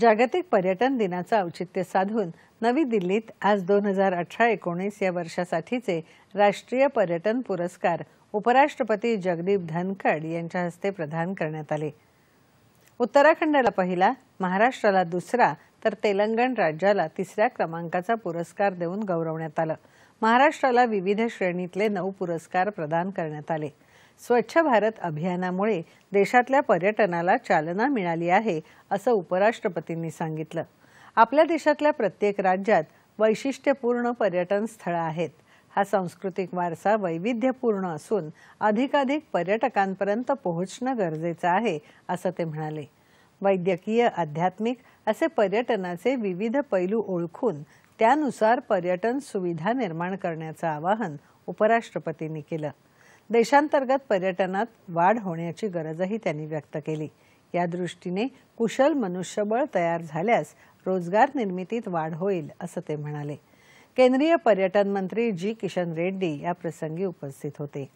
जागतिक पर्यटन दिनाचं औचित्य साधून नवी दिल्लीत आज दोन हजार अठरा एकोणीस या वर्षासाठीचे राष्ट्रीय पर्यटन पुरस्कार उपराष्ट्रपती जगदीप धनखड यांच्या हस्ते प्रदान करण्यात आले उत्तराखंडला पहिला महाराष्ट्राला दुसरा तर तेलंगण राज्याला तिसऱ्या क्रमांकाचा पुरस्कार देऊन गौरवण्यात आलं महाराष्ट्राला विविध श्रेणीतले नऊ पुरस्कार प्रदान करण्यात आले स्वच्छ भारत अभियानामुळे देशातल्या पर्यटनाला चालना मिळाली आहे असं उपराष्ट्रपतींनी सांगितलं आपल्या देशातल्या प्रत्येक राज्यात वैशिष्ट्यपूर्ण पर्यटन स्थळं आहेत हा सांस्कृतिक वारसा वैविध्यपूर्ण असून अधिकाधिक पर्यटकांपर्यंत पोहोचणं गरजेचं आहे असं ते म्हणाले वैद्यकीय आध्यात्मिक असे पर्यटनाचे विविध पैलू ओळखून त्यानुसार पर्यटन सुविधा निर्माण करण्याचं आवाहन उपराष्ट्रपतींनी केलं देशांतर्गत पर्यटनात वाढ होण्याची गरजही त्यांनी व्यक्त केली या दृष्टीने कुशल मनुष्यबळ तयार झाल्यास रोजगार निर्मितीत वाढ होईल असं ते म्हणाले केंद्रीय पर्यटन मंत्री जी किशन रेड्डी या प्रसंगी उपस्थित होते